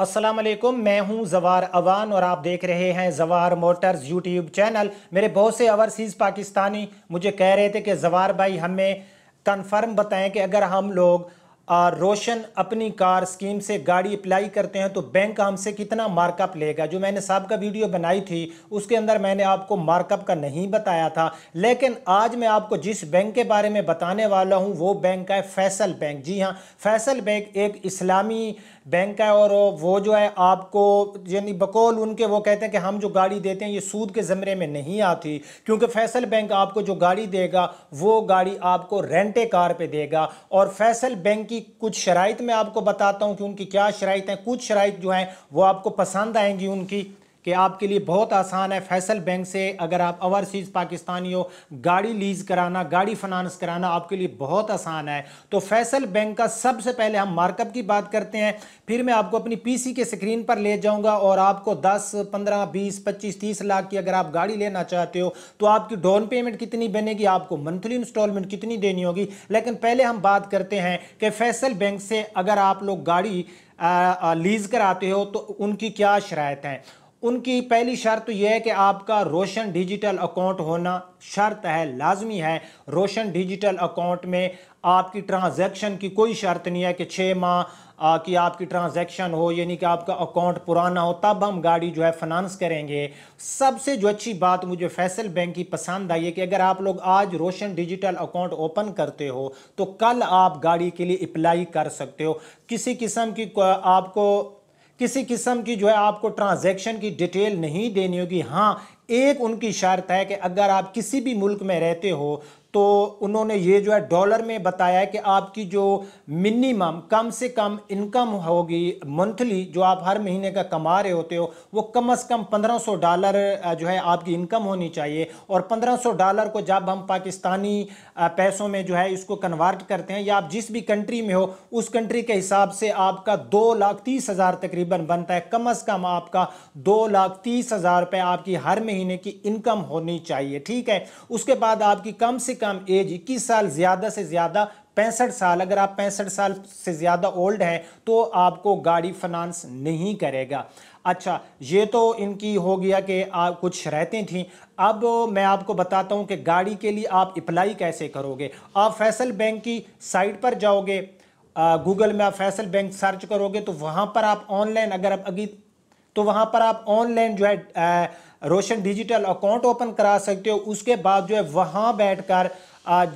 अस्सलाम वालेकुम मैं हूं जवार अवान और आप देख रहे हैं जवार मोटर्स यूट्यूब चैनल मेरे बहुत से ओवरसीज़ पाकिस्तानी मुझे कह रहे थे कि जवार भाई हमें कंफर्म बताएं कि अगर हम लोग रोशन अपनी कार स्कीम से गाड़ी अप्लाई करते हैं तो बैंक हमसे कितना मार्कअप लेगा जो मैंने साहब का वीडियो बनाई थी उसके अंदर मैंने आपको मार्कअप का नहीं बताया था लेकिन आज मैं आपको जिस बैंक के बारे में बताने वाला हूं वो बैंक है फैसल बैंक जी हाँ फैसल बैंक एक इस्लामी बैंक है और वो जो है आपको यानी बकौल उनके वो कहते हैं कि हम जो गाड़ी देते हैं ये सूद के ज़मरे में नहीं आती क्योंकि फैसल बैंक आपको जो गाड़ी देगा वो गाड़ी आपको रेंटे कार पर देगा और फैसल बैंक की कुछ शराइत मैं आपको बताता हूं कि उनकी क्या शराइत हैं कुछ शराइत जो हैं वो आपको पसंद आएंगी उनकी कि आपके लिए बहुत आसान है फैसल बैंक से अगर आप ओवरसीज़ पाकिस्तानी हो गाड़ी लीज कराना गाड़ी फाइनानस कराना आपके लिए बहुत आसान है तो फैसल बैंक का सबसे पहले हम मार्कअप की बात करते हैं फिर मैं आपको अपनी पीसी के स्क्रीन पर ले जाऊंगा और आपको 10, 15, 20, 25, 30 लाख की अगर आप गाड़ी लेना चाहते हो तो आपकी डाउन पेमेंट कितनी बनेगी आपको मंथली इंस्टॉलमेंट कितनी देनी होगी लेकिन पहले हम बात करते हैं कि फैसल बैंक से अगर आप लोग गाड़ी लीज़ कराते हो तो उनकी क्या शरात हैं उनकी पहली शर्त तो यह है कि आपका रोशन डिजिटल अकाउंट होना शर्त है लाजमी है रोशन डिजिटल अकाउंट में आपकी ट्रांजैक्शन की कोई शर्त नहीं है कि छः माह की आपकी ट्रांजैक्शन हो यानी कि आपका अकाउंट पुराना हो तब हम गाड़ी जो है फाइनेंस करेंगे सबसे जो अच्छी बात मुझे फैसल बैंक की पसंद आई है कि अगर आप लोग आज रोशन डिजिटल अकाउंट ओपन करते हो तो कल आप गाड़ी के लिए अप्लाई कर सकते हो किसी किस्म की आपको किसी किस्म की जो है आपको ट्रांजैक्शन की डिटेल नहीं देनी होगी हाँ एक उनकी शर्त है कि अगर आप किसी भी मुल्क में रहते हो तो उन्होंने ये जो है डॉलर में बताया है कि आपकी जो मिनिमम कम से कम इनकम होगी मंथली जो आप हर महीने का कमा रहे होते हो वो कम से कम 1500 डॉलर जो है आपकी इनकम होनी चाहिए और 1500 डॉलर को जब हम पाकिस्तानी पैसों में जो है इसको कन्वर्ट करते हैं या आप जिस भी कंट्री में हो उस कंट्री के हिसाब से आपका दो लाख तीस हज़ार तकरीबन बनता है कम अज़ कम आपका दो लाख तीस हज़ार रुपये आपकी हर महीने की इनकम होनी चाहिए ठीक है उसके बाद आपकी कम से कम एज इक्कीस साल ज़्यादा से ज़्यादा पैंसठ साल अगर आप पैंसठ साल से ज़्यादा ओल्ड हैं तो आपको गाड़ी फाइनेंस नहीं करेगा अच्छा ये तो इनकी हो गया कि आप कुछ शरातें थी अब मैं आपको बताता हूं कि गाड़ी के लिए आप अप्लाई कैसे करोगे आप फैसल बैंक की साइट पर जाओगे गूगल में आप फैसल बैंक सर्च करोगे तो वहां पर आप ऑनलाइन अगर आप अगी तो वहां पर आप ऑनलाइन जो है आ, रोशन डिजिटल अकाउंट ओपन करा सकते हो उसके बाद जो है वहाँ बैठकर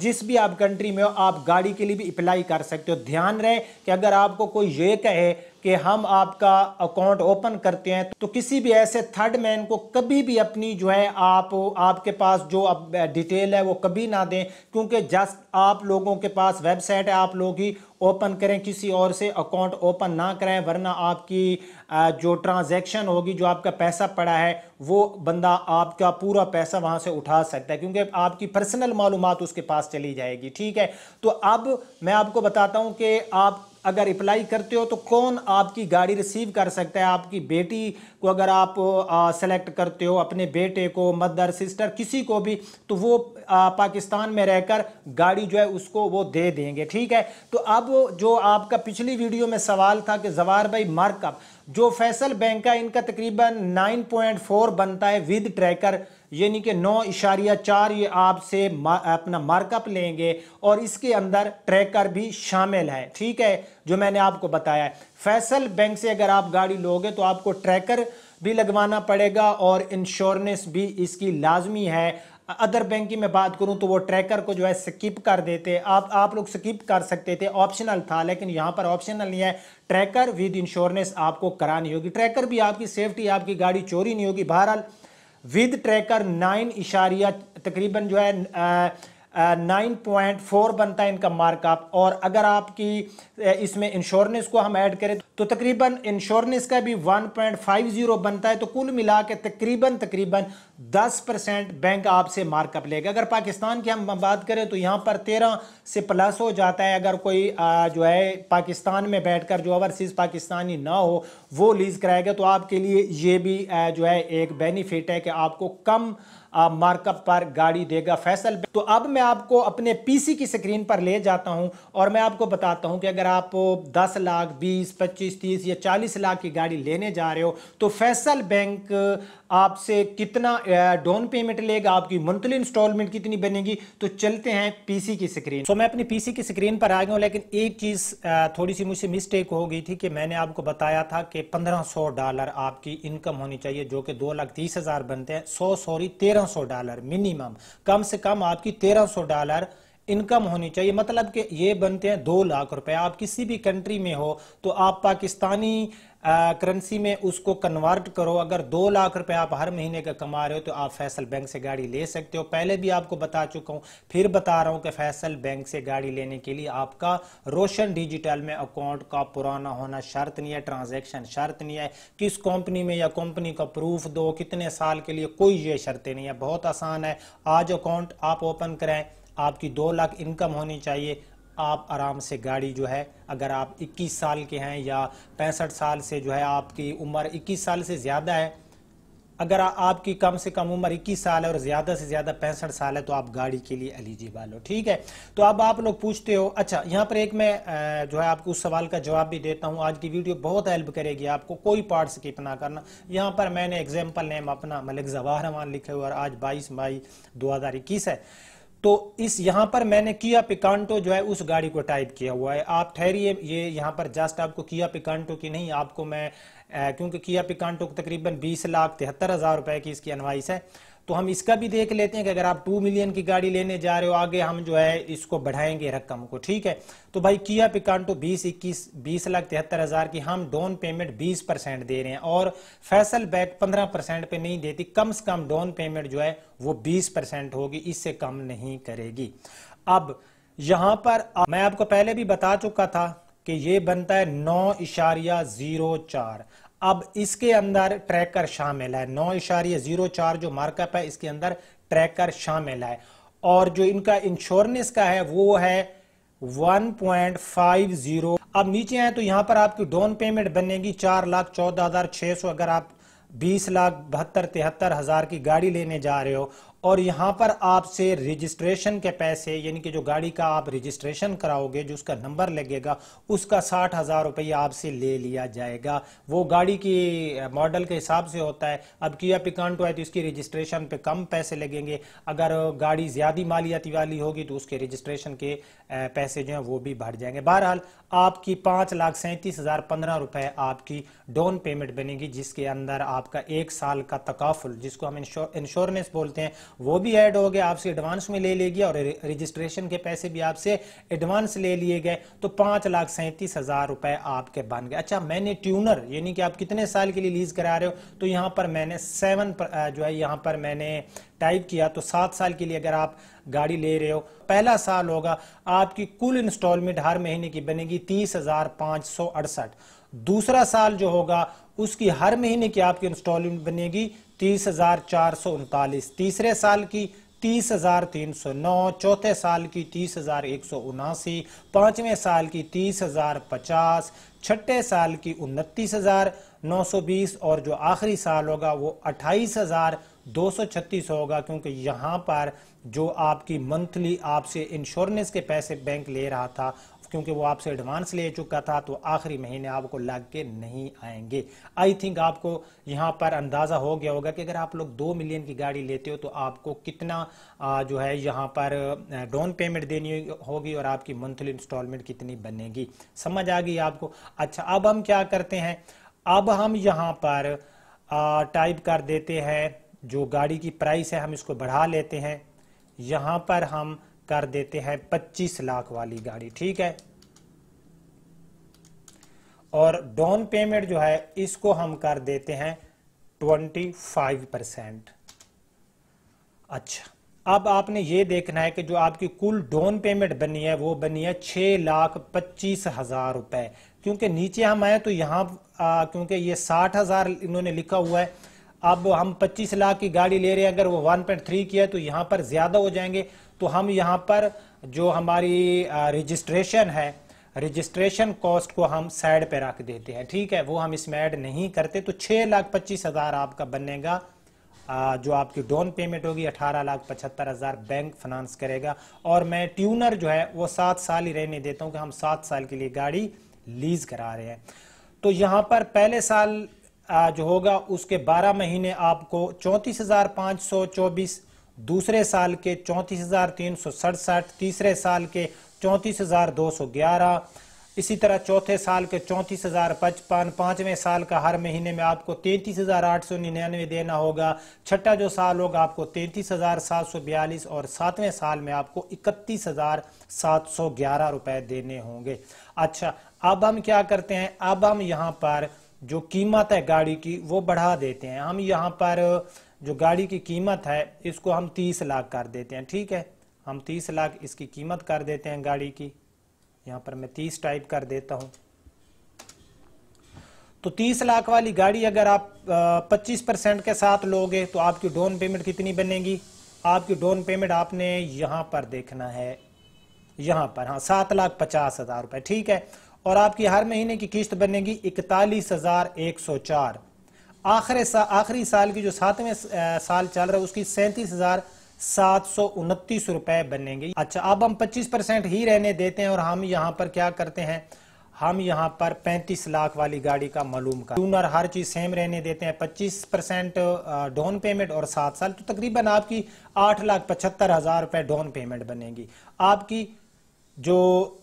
जिस भी आप कंट्री में हो आप गाड़ी के लिए भी अप्लाई कर सकते हो ध्यान रहे कि अगर आपको कोई ये कहे कि हम आपका अकाउंट ओपन करते हैं तो किसी भी ऐसे थर्ड मैन को कभी भी अपनी जो है आप आपके पास जो अब डिटेल है वो कभी ना दें क्योंकि जस्ट आप लोगों के पास वेबसाइट है आप लोग ही ओपन करें किसी और से अकाउंट ओपन ना कराएं वरना आपकी जो ट्रांजैक्शन होगी जो आपका पैसा पड़ा है वो बंदा आपका पूरा पैसा वहां से उठा सकता है क्योंकि आपकी पर्सनल मालूम उसके पास चली जाएगी ठीक है तो अब मैं आपको बताता हूँ कि आप अगर अप्लाई करते हो तो कौन आपकी गाड़ी रिसीव कर सकता है आपकी बेटी को अगर आप सेलेक्ट करते हो अपने बेटे को मदर सिस्टर किसी को भी तो वो आ, पाकिस्तान में रहकर गाड़ी जो है उसको वो दे देंगे ठीक है तो अब जो आपका पिछली वीडियो में सवाल था कि जवार भाई मार्कअप जो फैसल बैंक का इनका तकरीबन 9.4 बनता है विद ट्रैकर यानी कि नौ इशारिया चार ये आपसे मा, अपना मार्कअप लेंगे और इसके अंदर ट्रैकर भी शामिल है ठीक है जो मैंने आपको बताया है फैसल बैंक से अगर आप गाड़ी लोगे तो आपको ट्रैकर भी लगवाना पड़ेगा और इंश्योरेंस भी इसकी लाजमी है अदर बैंक की मैं बात करूं तो वो ट्रैकर को जो है स्किप कर देते आप आप लोग स्किप कर सकते थे ऑप्शनल था लेकिन यहाँ पर ऑप्शनल नहीं है ट्रैकर विद इंश्योरेंस आपको करानी होगी ट्रैकर भी आपकी सेफ्टी आपकी गाड़ी चोरी नहीं होगी बहरहाल विद ट्रैकर नाइन इशारिया तकरीबन जो है आ, नाइन पॉइंट फोर बनता है इनका मार्कअप और अगर आपकी इसमें इंश्योरेंस को हम ऐड करें तो तकरीबन इंश्योरेंस का भी वन पॉइंट फाइव जीरो बनता है तो कुल मिला के तकरीबन तकरीबन दस परसेंट बैंक आपसे मार्कअप लेगा अगर पाकिस्तान की हम बात करें तो यहाँ पर तेरह से प्लस हो जाता है अगर कोई जो है पाकिस्तान में बैठ कर जो ओवरसीज़ पाकिस्तानी ना हो वो लीज़ कराएगा तो आपके लिए ये भी जो है एक बेनिफिट है कि आपको कम मार्कअप पर गाड़ी देगा फैसल तो अब मैं आपको अपने पीसी की स्क्रीन पर ले जाता हूं और मैं आपको बताता हूं कि अगर आप 10 लाख 20 25 30 या 40 लाख की गाड़ी लेने जा रहे हो तो फैसल बैंक आपसे कितना डाउन पेमेंट लेगा आपकी मंथली इंस्टॉलमेंट कितनी बनेगी तो चलते हैं पीसी की स्क्रीन तो so, मैं अपनी पीसी की स्क्रीन पर आ गया हूँ लेकिन एक चीज़ थोड़ी सी मुझसे मिस्टेक हो गई थी कि मैंने आपको बताया था कि 1500 डॉलर आपकी इनकम होनी चाहिए जो कि दो लाख तीस हज़ार बनते हैं सौ सॉरी तेरह 1300 डॉलर मिनिमम कम से कम आपकी 1300 डॉलर इनकम होनी चाहिए मतलब कि ये बनते हैं दो लाख रुपए आप किसी भी कंट्री में हो तो आप पाकिस्तानी करेंसी में उसको कन्वर्ट करो अगर दो लाख रुपए आप हर महीने का कमा रहे हो तो आप फैसल बैंक से गाड़ी ले सकते हो पहले भी आपको बता चुका हूं फिर बता रहा हूं कि फैसल बैंक से गाड़ी लेने के लिए आपका रोशन डिजिटल में अकाउंट का पुराना होना शर्त नहीं है ट्रांजेक्शन शर्त नहीं है किस कंपनी में या कंपनी का प्रूफ दो कितने साल के लिए कोई ये शर्तें नहीं है बहुत आसान है आज अकाउंट आप ओपन कराएं आपकी दो लाख इनकम होनी चाहिए आप आराम से गाड़ी जो है अगर आप 21 साल के हैं या पैंसठ साल से जो है आपकी उम्र 21 साल से ज़्यादा है अगर आपकी कम से कम उम्र 21 साल है और ज़्यादा से ज़्यादा पैंसठ साल है तो आप गाड़ी के लिए एलिजिबल हो ठीक है तो अब आप लोग पूछते हो अच्छा यहाँ पर एक मैं जो है आपको उस सवाल का जवाब भी देता हूँ आज की वीडियो बहुत हेल्प करेगी आपको कोई पार्ट स्किप ना करना यहाँ पर मैंने एग्जाम्पल नेम अपना मलिक जवाहरमान लिखे हुए और आज बाईस मई दो है तो इस यहां पर मैंने किया पिकांटो जो है उस गाड़ी को टाइप किया हुआ है आप ठहरिए ये यहां पर जस्ट आपको किया पिकांटो की नहीं आपको मैं क्योंकि किया पिकांटो को तकरीबन बीस लाख तिहत्तर हजार रुपए की इसकी अनवाइस है तो हम इसका भी देख लेते हैं कि अगर आप टू मिलियन की गाड़ी लेने जा रहे हो आगे हम जो है इसको बढ़ाएंगे रकम को ठीक है तो भाई किया पिकांटो बीस इक्कीस बीस लाख तिहत्तर हजार की हम डाउन पेमेंट बीस परसेंट दे रहे हैं और फैसल बैक पंद्रह परसेंट पे नहीं देती कम से कम डाउन पेमेंट जो है वो बीस परसेंट होगी इससे कम नहीं करेगी अब यहां पर मैं आपको पहले भी बता चुका था कि ये बनता है नौ इशारिया जीरो चार अब इसके अंदर ट्रैकर शामिल है नौ इशारिया जीरो चार जो मार्कअप है इसके अंदर ट्रैकर शामिल है और जो इनका इंश्योरेंस का है वो है 1.50 अब नीचे आए तो यहां पर आपकी डाउन पेमेंट बनेगी चार लाख चौदह हजार छह सौ अगर आप बीस लाख बहत्तर तिहत्तर हजार की गाड़ी लेने जा रहे हो और यहाँ पर आपसे रजिस्ट्रेशन के पैसे यानी कि जो गाड़ी का आप रजिस्ट्रेशन कराओगे जो उसका नंबर लगेगा उसका साठ हज़ार रुपये आपसे ले लिया जाएगा वो गाड़ी की मॉडल के हिसाब से होता है अब किया पिकांटो है तो इसकी रजिस्ट्रेशन पे कम पैसे लगेंगे अगर गाड़ी ज़्यादा मालियाती वाली होगी तो उसके रजिस्ट्रेशन के पैसे जो है वो भी बढ़ जाएंगे बहरहाल आपकी पांच लाख सैंतीस हज़ार पंद्रह रुपए आपकी डाउन पेमेंट बनेगी जिसके अंदर आपका एक साल का तकाफुल जिसको हम इंश्योरेंस बोलते हैं वो भी ऐड हो गया आपसे एडवांस में ले लेगी और रजिस्ट्रेशन के पैसे भी आपसे एडवांस ले लिए गए तो पांच लाख सैंतीस हजार रुपए आपके बन गए अच्छा मैंने ट्यूनर यानी कि आप कितने साल के लिए लीज करा रहे हो तो यहाँ पर मैंने सेवन जो है यहां पर मैंने टाइप किया तो सात साल के लिए अगर आप गाड़ी ले रहे हो पहला साल होगा आपकी कुल इंस्टॉलमेंट हर महीने की बनेगी तीस हजार पांच सौ अड़सठ दूसरा साल जो होगा उसकी हर महीने की आपकी इंस्टॉलमेंट बनेगी तीस हजार चार सौ उनतालीस तीसरे साल की तीस हजार तीन सौ नौ चौथे साल की तीस हजार एक सौ उनासी पांचवें साल की तीस हजार पचास छठे साल की उनतीस हजार नौ सौ बीस और जो आखिरी साल होगा वो अट्ठाईस हजार दो सौ छत्तीस होगा क्योंकि यहाँ पर जो आपकी मंथली आपसे इंश्योरेंस के पैसे बैंक ले रहा था क्योंकि वो आपसे एडवांस ले चुका था तो आखिरी महीने आपको लग के नहीं आएंगे आई थिंक आपको यहाँ पर अंदाज़ा हो गया होगा कि अगर आप लोग दो मिलियन की गाड़ी लेते हो तो आपको कितना जो है यहाँ पर डाउन पेमेंट देनी होगी और आपकी मंथली इंस्टॉलमेंट कितनी बनेगी समझ आ गई आपको अच्छा अब हम क्या करते हैं अब हम यहाँ पर टाइप कर देते हैं जो गाड़ी की प्राइस है हम इसको बढ़ा लेते हैं यहाँ पर हम कर देते हैं 25 लाख वाली गाड़ी ठीक है और डाउन पेमेंट जो है इसको हम कर देते हैं 25 परसेंट अच्छा अब आपने ये देखना है कि जो आपकी कुल डाउन पेमेंट बनी है वो बनी है छह लाख पच्चीस हजार रुपए क्योंकि नीचे हम आए तो आ, क्योंकि ये साठ हजार इन्होंने लिखा हुआ है अब हम पच्चीस लाख की गाड़ी ले रहे हैं अगर वो वन पॉइंट थ्री की है तो यहां पर ज्यादा हो जाएंगे तो हम यहाँ पर जो हमारी रजिस्ट्रेशन है रजिस्ट्रेशन कॉस्ट को हम साइड पे रख देते हैं ठीक है वो हम इसमें ऐड नहीं करते तो छः लाख पच्चीस हज़ार आपका बनेगा जो आपकी डाउन पेमेंट होगी अठारह लाख पचहत्तर हज़ार बैंक फाइनेंस करेगा और मैं ट्यूनर जो है वो सात साल ही रहने देता हूँ कि हम सात साल के लिए गाड़ी लीज करा रहे हैं तो यहाँ पर पहले साल जो होगा उसके बारह महीने आपको चौंतीस हज़ार सौ चौबीस दूसरे साल के चौंतीस हजार तीन सौ सड़सठ तीसरे साल के चौंतीस हजार दो सौ ग्यारह इसी तरह चौथे साल के चौंतीस हजार पचपन पांचवें साल का हर महीने में आपको तैंतीस हजार आठ सौ निन्यानवे देना होगा छठा जो साल होगा आपको तैंतीस हजार सात सौ बयालीस और सातवें साल में आपको इकतीस हजार सात सौ ग्यारह रुपए देने होंगे अच्छा अब हम क्या करते हैं अब हम यहाँ पर जो कीमत है गाड़ी की वो बढ़ा देते हैं हम यहाँ पर जो गाड़ी की कीमत है इसको हम तीस लाख कर देते हैं ठीक है हम तीस लाख इसकी कीमत कर देते हैं गाड़ी की यहाँ पर मैं तीस टाइप कर देता हूं तो तीस लाख वाली गाड़ी अगर आप पच्चीस परसेंट के साथ लोगे तो आपकी डाउन पेमेंट कितनी बनेगी आपकी डाउन पेमेंट आपने यहां पर देखना है यहां पर हाँ सात लाख पचास हजार रुपए ठीक है और आपकी हर महीने की किस्त बनेगी इकतालीस हजार एक सौ चार आखिर सा, आखिरी साल की जो सातवें साल चल रहा है उसकी सैंतीस हजार सात सौ उनतीस रुपए बनेंगे अच्छा अब हम पच्चीस परसेंट ही रहने देते हैं और हम यहाँ पर क्या करते हैं हम यहाँ पर 35 लाख वाली गाड़ी का मालूम का ट्यूनर हर चीज़ सेम रहने देते हैं 25 परसेंट डाउन पेमेंट और सात साल तो तकरीबन आपकी आठ लाख पचहत्तर हज़ार रुपए डाउन पेमेंट बनेगी आपकी जो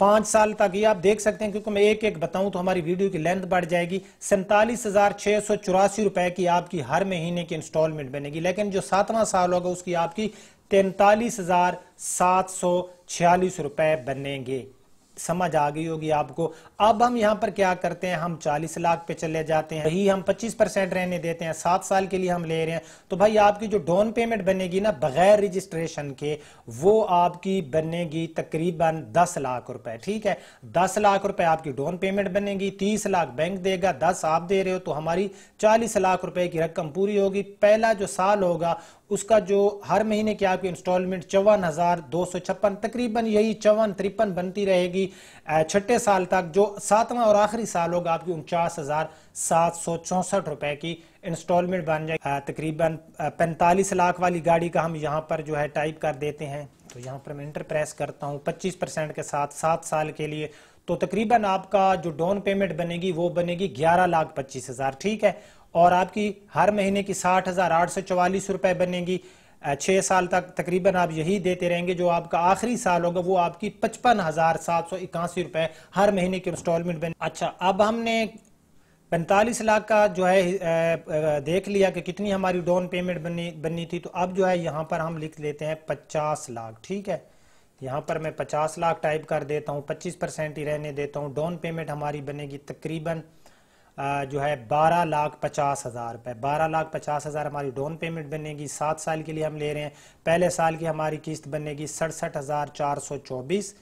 पांच साल तक ये आप देख सकते हैं क्योंकि मैं एक एक बताऊं तो हमारी वीडियो की लेंथ बढ़ जाएगी सैंतालीस हज़ार छह सौ चौरासी रुपए की आपकी हर महीने की इंस्टॉलमेंट बनेगी लेकिन जो सातवां साल होगा उसकी आपकी तैंतालीस हज़ार सात सौ छियालीस रुपए बनेंगे समझ आ गई होगी आपको अब हम यहां पर क्या करते हैं हम 40 लाख पे चले जाते हैं वही हम 25 परसेंट रहने देते हैं सात साल के लिए हम ले रहे हैं तो भाई आपकी जो डाउन पेमेंट बनेगी ना बगैर रजिस्ट्रेशन के वो आपकी बनेगी तकरीबन 10 लाख रुपए ठीक है 10 लाख रुपए आपकी डाउन पेमेंट बनेगी 30 लाख बैंक देगा दस आप दे रहे हो तो हमारी चालीस लाख रुपए की रकम पूरी होगी पहला जो साल होगा उसका जो हर महीने की आपकी इंस्टॉलमेंट चौवन हज़ार दो सौ छप्पन तकरीबन यही चौवन तिरपन बनती रहेगी छठे साल तक जो सातवां और आखिरी साल होगा आपकी उनचास हज़ार सात सौ चौंसठ रुपए की इंस्टॉलमेंट बन जाए तकरीबन पैंतालीस लाख वाली गाड़ी का हम यहाँ पर जो है टाइप कर देते हैं तो यहाँ पर मैं इंटर प्रेस करता हूँ पच्चीस परसेंट के साथ सात साल के लिए तो तकरीबन आपका जो डाउन पेमेंट बनेगी वो बनेगी ग्यारह लाख पच्चीस हज़ार ठीक है और आपकी हर महीने की साठ हजार आठ सौ चवालीस रुपए बनेगी छह साल तक तकरीबन आप यही देते रहेंगे जो आपका आखिरी साल होगा वो आपकी पचपन हजार सात सौ इक्यासी रुपए हर महीने की इंस्टॉलमेंट बने अच्छा अब हमने पैंतालीस लाख का जो है देख लिया कि कितनी हमारी डाउन पेमेंट बनी बननी थी तो अब जो है यहाँ पर हम लिख लेते हैं पचास लाख ठीक है यहाँ पर मैं पचास लाख टाइप कर देता हूँ पच्चीस परसेंट ही रहने देता हूँ डाउन पेमेंट हमारी बनेगी तकरीबन जो है बारह लाख पचास हज़ार रुपये बारह लाख पचास हज़ार हमारी डाउन पेमेंट बनेगी सात साल के लिए हम ले रहे हैं पहले साल की हमारी किस्त बनेगी सड़सठ हज़ार चार सौ चौबीस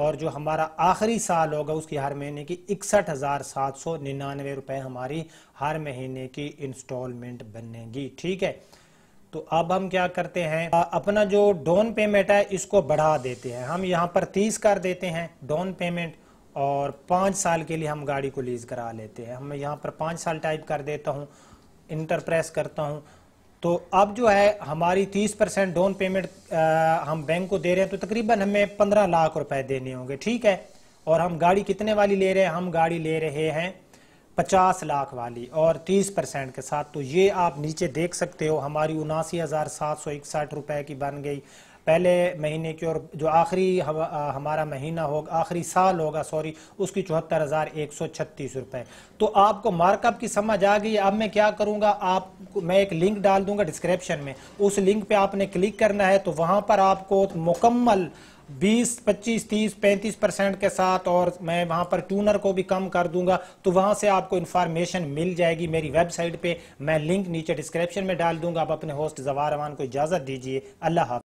और जो हमारा आखिरी साल होगा उसकी हर महीने की इकसठ हज़ार सात सौ निन्यानवे रुपये हमारी हर महीने की इंस्टॉलमेंट बनेगी ठीक है तो अब हम क्या करते हैं अपना जो डाउन पेमेंट है इसको बढ़ा देते हैं हम यहाँ पर तीस कर देते हैं डाउन पेमेंट और पाँच साल के लिए हम गाड़ी को लीज करा लेते हैं हम यहाँ पर पाँच साल टाइप कर देता हूँ इंटर प्रेस करता हूँ तो अब जो है हमारी तीस परसेंट डाउन पेमेंट आ, हम बैंक को दे रहे हैं तो तकरीबन हमें पंद्रह लाख रुपए देने होंगे ठीक है और हम गाड़ी कितने वाली ले रहे हैं हम गाड़ी ले रहे हैं पचास लाख वाली और तीस परसेंट के साथ तो ये आप नीचे देख सकते हो हमारी उनासी हज़ार सात सौ इकसठ रुपए की बन गई पहले महीने की और जो आखिरी हमारा महीना होगा आखिरी साल होगा सॉरी उसकी चौहत्तर हज़ार एक सौ छत्तीस रुपए तो आपको मार्कअप की समझ आ गई अब मैं क्या करूँगा आप मैं एक लिंक डाल दूंगा डिस्क्रिप्शन में उस लिंक पे आपने क्लिक करना है तो वहां पर आपको मुकम्मल 20, 25, 30, 35 परसेंट के साथ और मैं वहां पर ट्यूनर को भी कम कर दूंगा तो वहां से आपको इन्फॉर्मेशन मिल जाएगी मेरी वेबसाइट पे मैं लिंक नीचे डिस्क्रिप्शन में डाल दूंगा आप अपने होस्ट जवार को इजाज़त दीजिए अल्लाह